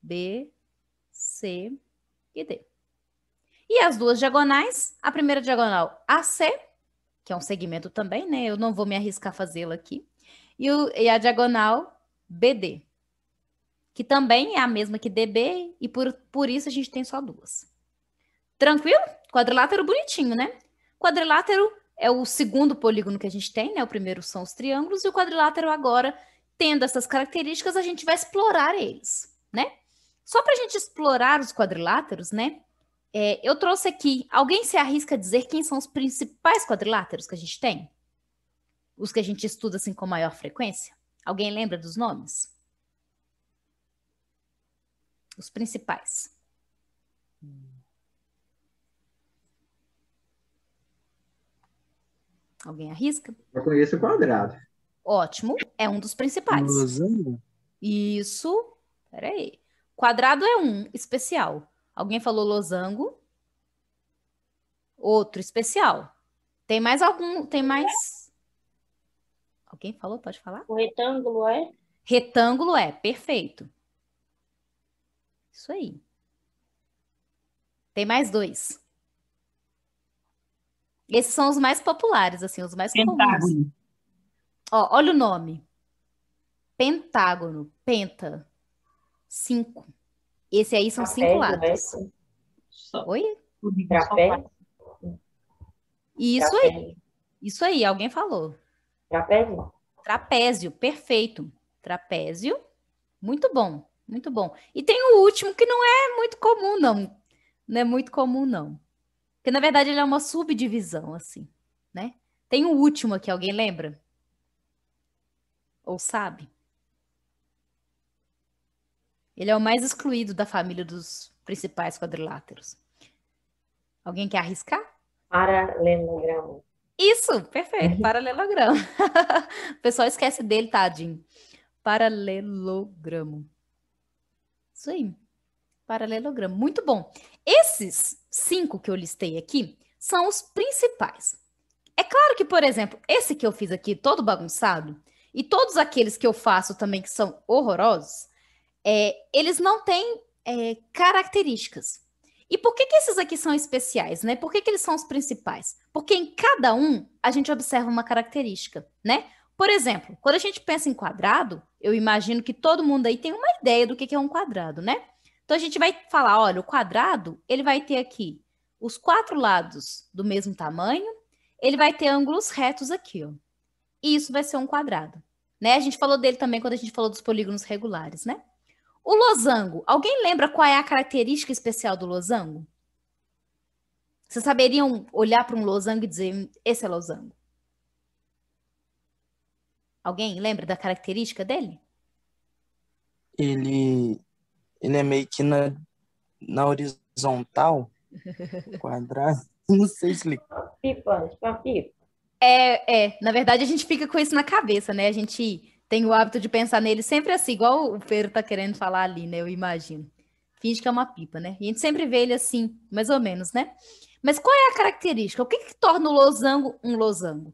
B, C e D. E as duas diagonais, a primeira diagonal AC, que é um segmento também, né? Eu não vou me arriscar fazê-lo aqui. E, o, e a diagonal BD, que também é a mesma que DB, e por, por isso a gente tem só duas. Tranquilo? Quadrilátero bonitinho, né? Quadrilátero é o segundo polígono que a gente tem, né? O primeiro são os triângulos e o quadrilátero agora, tendo essas características, a gente vai explorar eles, né? Só para a gente explorar os quadriláteros, né? É, eu trouxe aqui. Alguém se arrisca a dizer quem são os principais quadriláteros que a gente tem? Os que a gente estuda assim com maior frequência? Alguém lembra dos nomes? Os principais. Alguém arrisca? Eu conheço o quadrado. Ótimo, é um dos principais. Losango? Isso. Peraí. Quadrado é um especial. Alguém falou losango? Outro especial. Tem mais algum? Tem mais? Alguém falou? Pode falar? O retângulo é? Retângulo é, perfeito. Isso aí. Tem mais dois. Esses são os mais populares, assim, os mais Pentágono. comuns. Ó, olha o nome. Pentágono, penta, cinco. Esse aí são cinco né? lados. Só. Oi? Trapézio. Isso aí. Isso aí, alguém falou. Trapézio. Trapézio, perfeito. Trapézio, muito bom, muito bom. E tem o último que não é muito comum, não. Não é muito comum, não. Porque, na verdade, ele é uma subdivisão, assim, né? Tem o um último aqui, alguém lembra? Ou sabe? Ele é o mais excluído da família dos principais quadriláteros. Alguém quer arriscar? Paralelogramo. Isso, perfeito, uhum. paralelogramo. [laughs] o pessoal esquece dele, tadinho. Paralelogramo. Isso aí. Paralelogramo. Muito bom. Esses cinco que eu listei aqui são os principais. É claro que, por exemplo, esse que eu fiz aqui todo bagunçado, e todos aqueles que eu faço também que são horrorosos, é, eles não têm é, características. E por que, que esses aqui são especiais, né? Por que, que eles são os principais? Porque em cada um a gente observa uma característica, né? Por exemplo, quando a gente pensa em quadrado, eu imagino que todo mundo aí tem uma ideia do que, que é um quadrado, né? Então a gente vai falar, olha, o quadrado, ele vai ter aqui os quatro lados do mesmo tamanho, ele vai ter ângulos retos aqui, ó. E isso vai ser um quadrado, né? A gente falou dele também quando a gente falou dos polígonos regulares, né? O losango, alguém lembra qual é a característica especial do losango? Vocês saberiam olhar para um losango e dizer, hum, esse é losango? Alguém lembra da característica dele? Ele ele é meio que na, na horizontal, [laughs] quadrado, [laughs] não sei explicar. Pipa, pipa. É, é, na verdade a gente fica com isso na cabeça, né? A gente tem o hábito de pensar nele sempre assim, igual o Pedro tá querendo falar ali, né? Eu imagino. Finge que é uma pipa, né? E a gente sempre vê ele assim, mais ou menos, né? Mas qual é a característica? O que, que torna o losango um losango?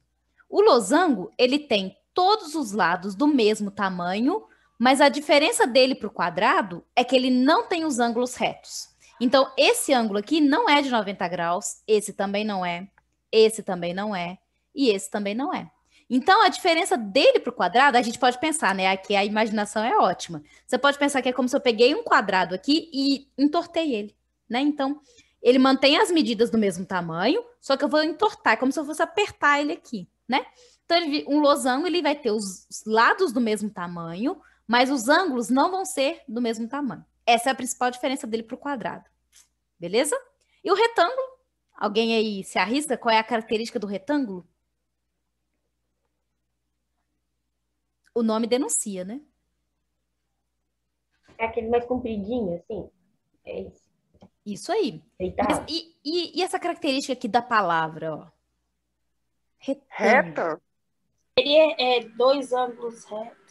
O losango, ele tem todos os lados do mesmo tamanho mas a diferença dele para o quadrado é que ele não tem os ângulos retos. Então, esse ângulo aqui não é de 90 graus, esse também não é, esse também não é, e esse também não é. Então, a diferença dele para o quadrado, a gente pode pensar, né? Aqui a imaginação é ótima. Você pode pensar que é como se eu peguei um quadrado aqui e entortei ele, né? Então, ele mantém as medidas do mesmo tamanho, só que eu vou entortar, é como se eu fosse apertar ele aqui, né? Então, ele, um losango, ele vai ter os lados do mesmo tamanho, mas os ângulos não vão ser do mesmo tamanho. Essa é a principal diferença dele para o quadrado. Beleza? E o retângulo? Alguém aí se arrisca? Qual é a característica do retângulo? O nome denuncia, né? É aquele mais compridinho, assim. É isso. Isso aí. Mas, e, e, e, essa característica aqui da palavra, ó? Retângulo. Reta? Seria é, é, dois ângulos retos.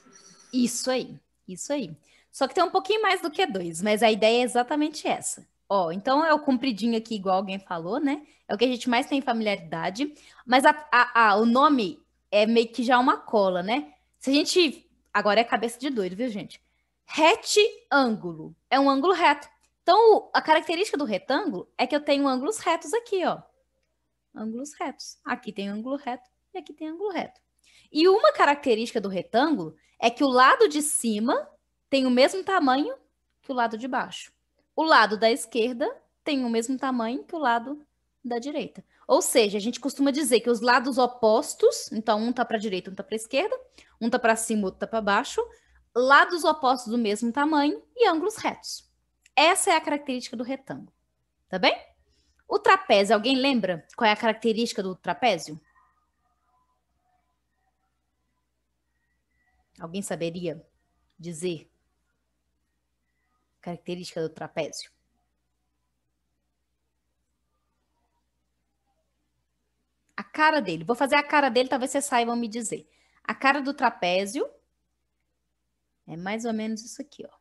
Isso aí, isso aí. Só que tem um pouquinho mais do que dois, mas a ideia é exatamente essa. Ó, oh, então é o compridinho aqui, igual alguém falou, né? É o que a gente mais tem familiaridade. Mas a, a, a, o nome é meio que já uma cola, né? Se a gente. Agora é cabeça de doido, viu, gente? Retângulo. É um ângulo reto. Então, a característica do retângulo é que eu tenho ângulos retos aqui, ó. Ângulos retos. Aqui tem ângulo reto e aqui tem ângulo reto. E uma característica do retângulo é que o lado de cima tem o mesmo tamanho que o lado de baixo. O lado da esquerda tem o mesmo tamanho que o lado da direita. Ou seja, a gente costuma dizer que os lados opostos, então um tá para direita, um tá para esquerda, um tá para cima, outro tá para baixo, lados opostos do mesmo tamanho e ângulos retos. Essa é a característica do retângulo. Tá bem? O trapézio, alguém lembra qual é a característica do trapézio? Alguém saberia dizer característica do trapézio? A cara dele. Vou fazer a cara dele, talvez vocês saibam me dizer. A cara do trapézio é mais ou menos isso aqui, ó.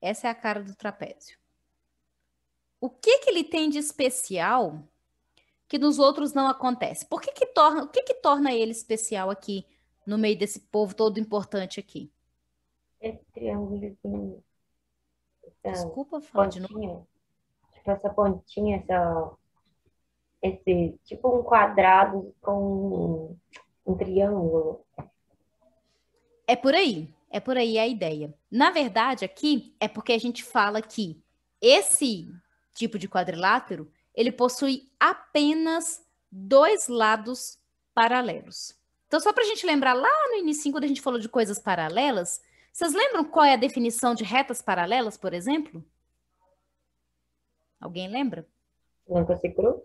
Essa é a cara do trapézio. O que que ele tem de especial que nos outros não acontece? Por que que torna, o que que torna ele especial aqui, no meio desse povo todo importante aqui? Esse é triângulozinho. Então, Desculpa, fala pontinha, de novo. Tipo essa pontinha, essa, esse, tipo um quadrado com um triângulo. É por aí, é por aí a ideia. Na verdade, aqui é porque a gente fala que esse tipo de quadrilátero ele possui apenas dois lados paralelos. Então, só para a gente lembrar, lá no início, quando a gente falou de coisas paralelas, vocês lembram qual é a definição de retas paralelas, por exemplo? Alguém lembra? Nunca se cruzam.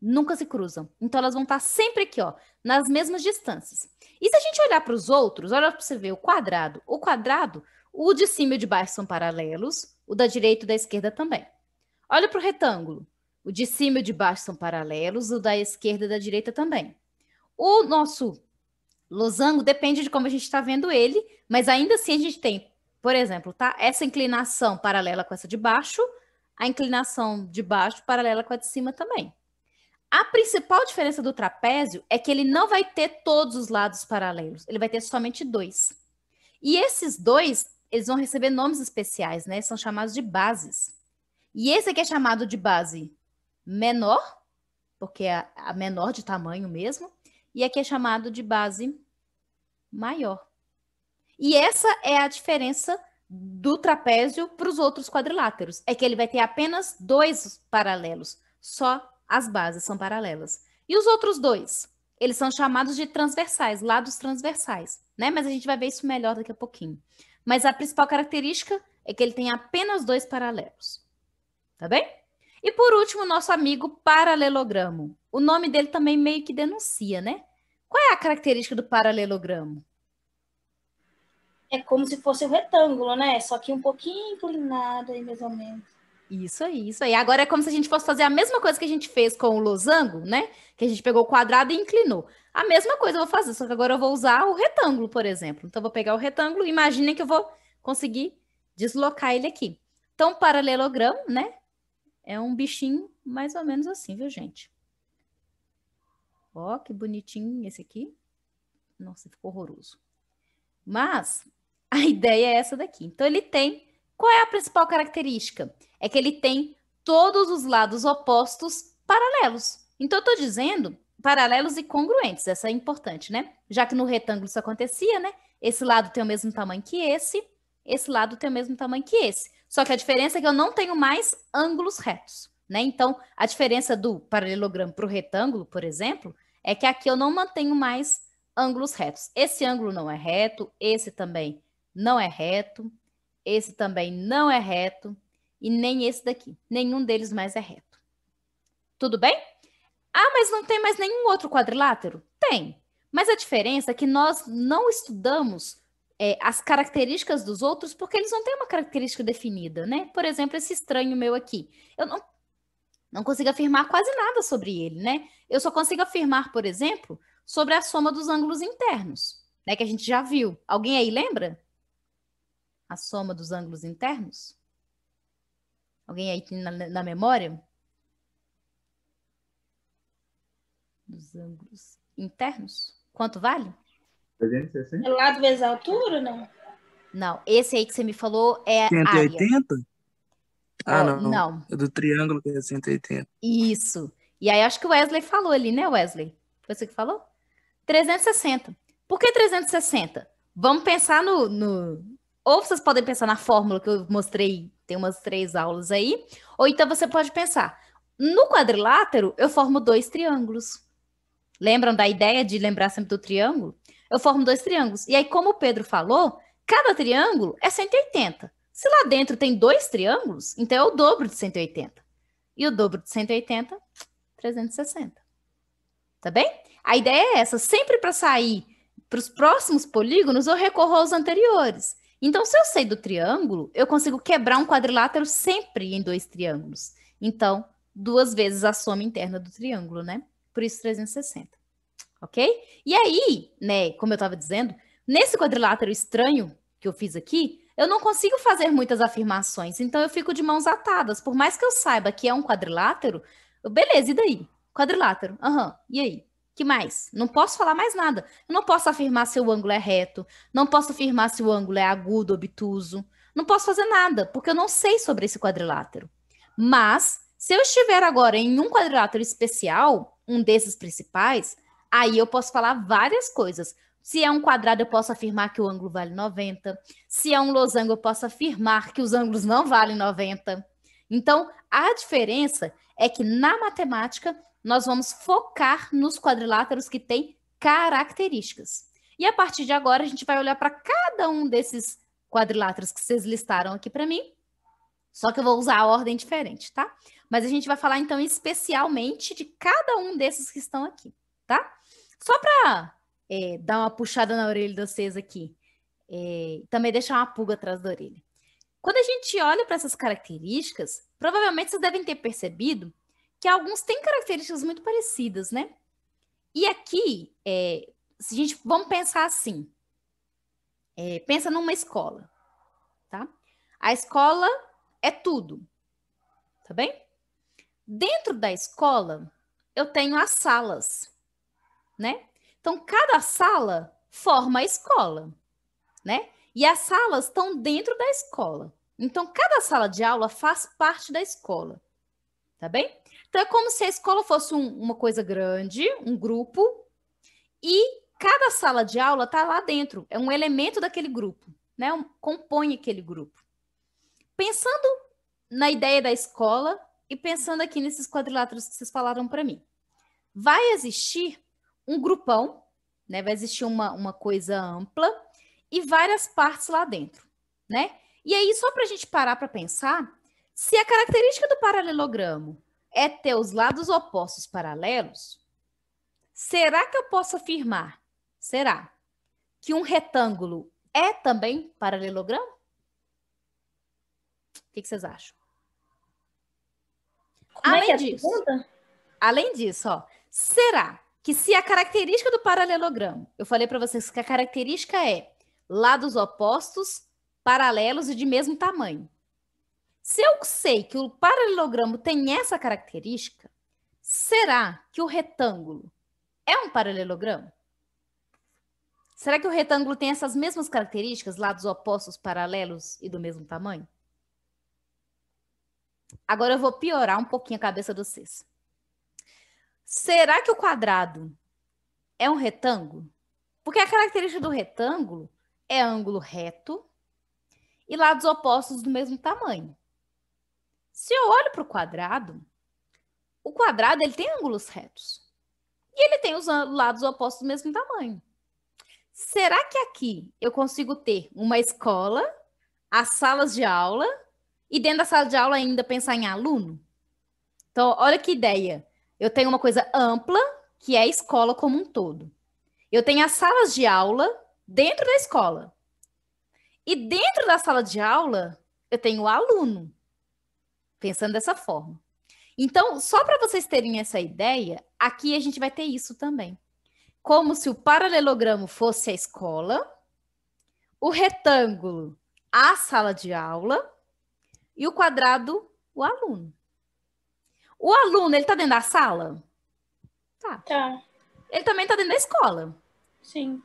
Nunca se cruzam. Então, elas vão estar sempre aqui, ó, nas mesmas distâncias. E se a gente olhar para os outros, olha para você ver o quadrado. O quadrado, o de cima e o de baixo são paralelos, o da direita e da esquerda também. Olha para o retângulo. O de cima e o de baixo são paralelos, o da esquerda e da direita também. O nosso losango depende de como a gente está vendo ele, mas ainda assim a gente tem, por exemplo, tá? Essa inclinação paralela com essa de baixo, a inclinação de baixo paralela com a de cima também. A principal diferença do trapézio é que ele não vai ter todos os lados paralelos, ele vai ter somente dois. E esses dois, eles vão receber nomes especiais, né? São chamados de bases. E esse aqui é chamado de base menor, porque é a menor de tamanho mesmo, e aqui é chamado de base maior. E essa é a diferença do trapézio para os outros quadriláteros. É que ele vai ter apenas dois paralelos, só as bases são paralelas. E os outros dois? Eles são chamados de transversais, lados transversais, né? Mas a gente vai ver isso melhor daqui a pouquinho. Mas a principal característica é que ele tem apenas dois paralelos. Tá bem? E por último, nosso amigo paralelogramo. O nome dele também meio que denuncia, né? Qual é a característica do paralelogramo? É como se fosse um retângulo, né? Só que um pouquinho inclinado aí, mais ou menos. Isso aí, isso aí. Agora é como se a gente fosse fazer a mesma coisa que a gente fez com o losango, né? Que a gente pegou o quadrado e inclinou. A mesma coisa eu vou fazer, só que agora eu vou usar o retângulo, por exemplo. Então, eu vou pegar o retângulo, imaginem que eu vou conseguir deslocar ele aqui. Então, paralelogramo, né? É um bichinho mais ou menos assim, viu, gente? Ó, que bonitinho esse aqui. Nossa, ficou horroroso. Mas [laughs] a ideia é essa daqui. Então ele tem. Qual é a principal característica? É que ele tem todos os lados opostos paralelos. Então eu estou dizendo paralelos e congruentes, essa é importante, né? Já que no retângulo isso acontecia, né? Esse lado tem o mesmo tamanho que esse, esse lado tem o mesmo tamanho que esse. Só que a diferença é que eu não tenho mais ângulos retos, né? Então, a diferença do paralelogramo para o retângulo, por exemplo, é que aqui eu não mantenho mais ângulos retos. Esse ângulo não é reto, esse também não é reto, esse também não é reto e nem esse daqui. Nenhum deles mais é reto. Tudo bem? Ah, mas não tem mais nenhum outro quadrilátero? Tem. Mas a diferença é que nós não estudamos é, as características dos outros, porque eles não têm uma característica definida, né? Por exemplo, esse estranho meu aqui. Eu não, não consigo afirmar quase nada sobre ele, né? Eu só consigo afirmar, por exemplo, sobre a soma dos ângulos internos, né? Que a gente já viu. Alguém aí lembra? A soma dos ângulos internos? Alguém aí na, na memória? Dos ângulos internos? Quanto vale? 360? É lado vezes a altura, não? Não, esse aí que você me falou é 180? Área. Ah, não, não. não. É do triângulo que é 180. Isso. E aí acho que o Wesley falou ali, né, Wesley? Foi você que falou? 360. Por que 360? Vamos pensar no, no, Ou vocês podem pensar na fórmula que eu mostrei, tem umas três aulas aí. Ou então você pode pensar: no quadrilátero, eu formo dois triângulos. Lembram da ideia de lembrar sempre do triângulo? eu formo dois triângulos. E aí, como o Pedro falou, cada triângulo é 180. Se lá dentro tem dois triângulos, então é o dobro de 180. E o dobro de 180, 360. Tá bem? A ideia é essa. Sempre para sair para os próximos polígonos, eu recorro aos anteriores. Então, se eu sei do triângulo, eu consigo quebrar um quadrilátero sempre em dois triângulos. Então, duas vezes a soma interna do triângulo, né? Por isso, 360 ok? E aí, né, como eu estava dizendo, nesse quadrilátero estranho que eu fiz aqui, eu não consigo fazer muitas afirmações, então eu fico de mãos atadas. Por mais que eu saiba que é um quadrilátero, beleza, e daí? Quadrilátero, aham, uhum, e aí? que mais? Não posso falar mais nada. Eu não posso afirmar se o ângulo é reto, não posso afirmar se o ângulo é agudo, obtuso, não posso fazer nada, porque eu não sei sobre esse quadrilátero. Mas, se eu estiver agora em um quadrilátero especial, um desses principais, Aí eu posso falar várias coisas. Se é um quadrado, eu posso afirmar que o ângulo vale 90. Se é um losango, eu posso afirmar que os ângulos não valem 90. Então, a diferença é que na matemática, nós vamos focar nos quadriláteros que têm características. E a partir de agora, a gente vai olhar para cada um desses quadriláteros que vocês listaram aqui para mim. Só que eu vou usar a ordem diferente, tá? Mas a gente vai falar, então, especialmente de cada um desses que estão aqui, tá? Só para é, dar uma puxada na orelha de vocês aqui, é, também deixar uma pulga atrás da orelha. Quando a gente olha para essas características, provavelmente vocês devem ter percebido que alguns têm características muito parecidas, né? E aqui, é, se a gente vamos pensar assim, é, pensa numa escola, tá? A escola é tudo, tá bem? Dentro da escola, eu tenho as salas né? Então, cada sala forma a escola, né? E as salas estão dentro da escola. Então, cada sala de aula faz parte da escola, tá bem? Então, é como se a escola fosse um, uma coisa grande, um grupo, e cada sala de aula está lá dentro, é um elemento daquele grupo, né? Um, compõe aquele grupo. Pensando na ideia da escola e pensando aqui nesses quadriláteros que vocês falaram para mim, vai existir um grupão, né? Vai existir uma, uma coisa ampla e várias partes lá dentro, né? E aí, só para a gente parar para pensar, se a característica do paralelogramo é ter os lados opostos paralelos, será que eu posso afirmar, será, que um retângulo é também paralelogramo? O que, que vocês acham? Como é é além é disso, além disso, ó, será que se a característica do paralelogramo, eu falei para vocês que a característica é lados opostos, paralelos e de mesmo tamanho. Se eu sei que o paralelogramo tem essa característica, será que o retângulo é um paralelogramo? Será que o retângulo tem essas mesmas características, lados opostos, paralelos e do mesmo tamanho? Agora eu vou piorar um pouquinho a cabeça de vocês. Será que o quadrado é um retângulo? Porque a característica do retângulo é ângulo reto e lados opostos do mesmo tamanho. Se eu olho para o quadrado, o quadrado ele tem ângulos retos e ele tem os lados opostos do mesmo tamanho. Será que aqui eu consigo ter uma escola, as salas de aula e dentro da sala de aula ainda pensar em aluno? Então, olha que ideia. Eu tenho uma coisa ampla, que é a escola como um todo. Eu tenho as salas de aula dentro da escola. E dentro da sala de aula, eu tenho o aluno. Pensando dessa forma. Então, só para vocês terem essa ideia, aqui a gente vai ter isso também. Como se o paralelogramo fosse a escola, o retângulo a sala de aula e o quadrado o aluno. O aluno, ele tá dentro da sala? Tá. Tá. Ele também tá dentro da escola? Sim.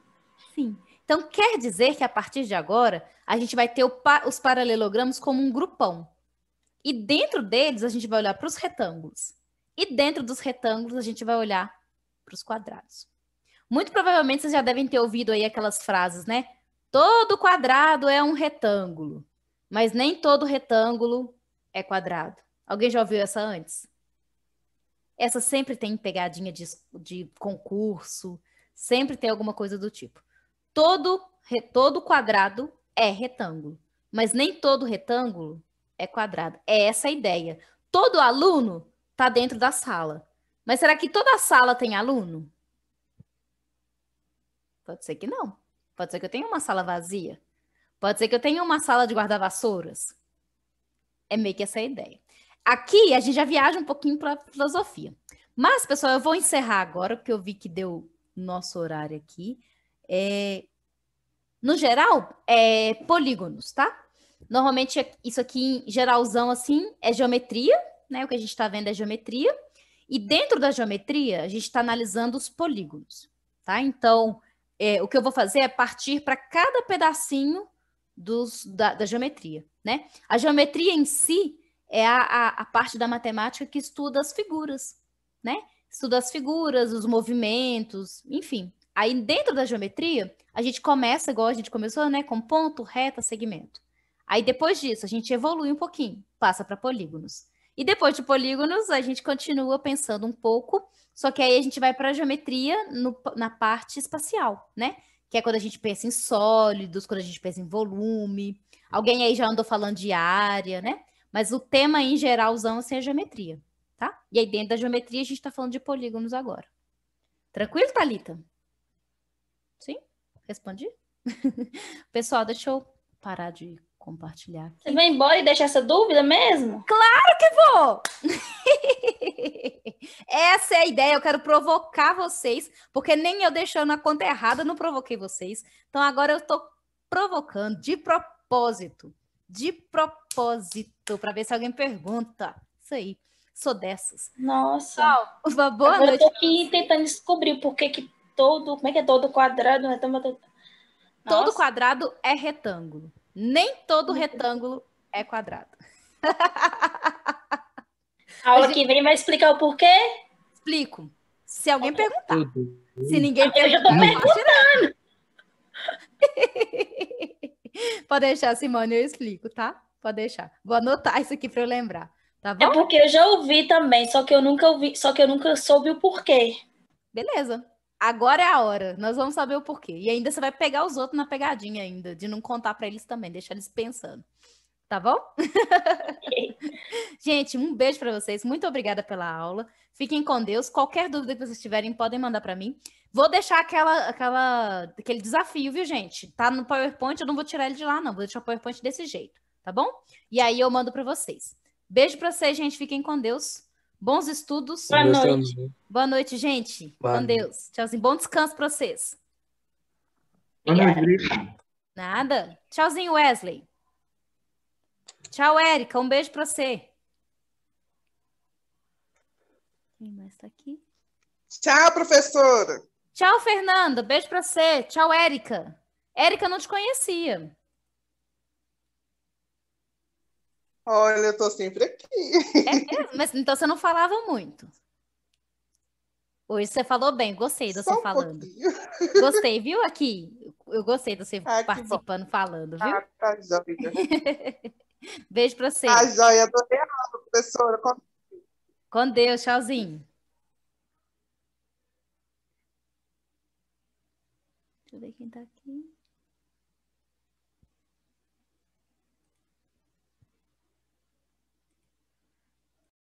Sim. Então, quer dizer que a partir de agora, a gente vai ter pa os paralelogramas como um grupão. E dentro deles, a gente vai olhar para os retângulos. E dentro dos retângulos, a gente vai olhar para os quadrados. Muito provavelmente, vocês já devem ter ouvido aí aquelas frases, né? Todo quadrado é um retângulo, mas nem todo retângulo é quadrado. Alguém já ouviu essa antes? Essa sempre tem pegadinha de, de concurso, sempre tem alguma coisa do tipo. Todo, todo quadrado é retângulo, mas nem todo retângulo é quadrado. É essa a ideia. Todo aluno está dentro da sala. Mas será que toda sala tem aluno? Pode ser que não. Pode ser que eu tenha uma sala vazia. Pode ser que eu tenha uma sala de guarda-vassouras. É meio que essa a ideia. Aqui a gente já viaja um pouquinho para filosofia. Mas, pessoal, eu vou encerrar agora, porque eu vi que deu nosso horário aqui. É, no geral, é polígonos, tá? Normalmente, isso aqui, em geralzão, assim, é geometria, né? O que a gente está vendo é geometria. E dentro da geometria, a gente está analisando os polígonos, tá? Então, é, o que eu vou fazer é partir para cada pedacinho dos, da, da geometria, né? A geometria em si, é a, a, a parte da matemática que estuda as figuras, né? Estuda as figuras, os movimentos, enfim. Aí dentro da geometria, a gente começa, igual a gente começou, né? Com ponto, reta, segmento. Aí depois disso, a gente evolui um pouquinho, passa para polígonos. E depois de polígonos, a gente continua pensando um pouco, só que aí a gente vai para a geometria no, na parte espacial, né? Que é quando a gente pensa em sólidos, quando a gente pensa em volume. Alguém aí já andou falando de área, né? Mas o tema em geralzão assim, é geometria, tá? E aí dentro da geometria a gente está falando de polígonos agora. Tranquilo, Thalita? Sim? Respondi? [laughs] Pessoal, deixa eu parar de compartilhar. Aqui. Você vai embora e deixar essa dúvida mesmo? Claro que vou! [laughs] essa é a ideia, eu quero provocar vocês, porque nem eu deixando a conta errada, não provoquei vocês. Então agora eu estou provocando de propósito de propósito, para ver se alguém pergunta. Isso aí. Sou dessas. Nossa. uma boa Agora noite. Eu tô aqui tentando descobrir por que, que todo. Como é que é todo quadrado? Retângulo, né? Todo quadrado é retângulo. Nem todo uhum. retângulo é quadrado. A aula gente... que vem vai explicar o porquê? Explico. Se alguém perguntar. Se ninguém perguntar. Eu já tô perguntando. Pode deixar, Simone, eu explico, tá? Pode deixar. Vou anotar isso aqui para eu lembrar, tá é bom? É porque eu já ouvi também, só que eu nunca ouvi, só que eu nunca soube o porquê. Beleza. Agora é a hora. Nós vamos saber o porquê. E ainda você vai pegar os outros na pegadinha ainda, de não contar para eles também, deixar eles pensando. Tá bom? [laughs] Gente, um beijo para vocês. Muito obrigada pela aula. Fiquem com Deus. Qualquer dúvida que vocês tiverem, podem mandar para mim. Vou deixar aquela, aquela, aquele desafio, viu, gente? Tá no PowerPoint, eu não vou tirar ele de lá, não. Vou deixar o PowerPoint desse jeito, tá bom? E aí eu mando para vocês. Beijo para vocês, gente. Fiquem com Deus. Bons estudos. Boa noite. Boa noite, gente. Boa com Deus. Tchauzinho. Assim. Bom descanso para vocês. Obrigada. Nada. Tchauzinho, Wesley. Tchau, Érica. Um beijo para você. Quem mais está aqui? Tchau, professora. Tchau, Fernanda. Beijo para você. Tchau, Érica. Érica não te conhecia. Olha, eu tô sempre aqui. É mesmo? Mas então você não falava muito. Hoje você falou bem, gostei de você um falando. Pouquinho. Gostei, viu? Aqui, eu gostei de você ah, participando, falando, viu? Ah, tá joia. [laughs] Beijo pra você. Ah, joia, eu tô aula, professora. Com... Com Deus, tchauzinho.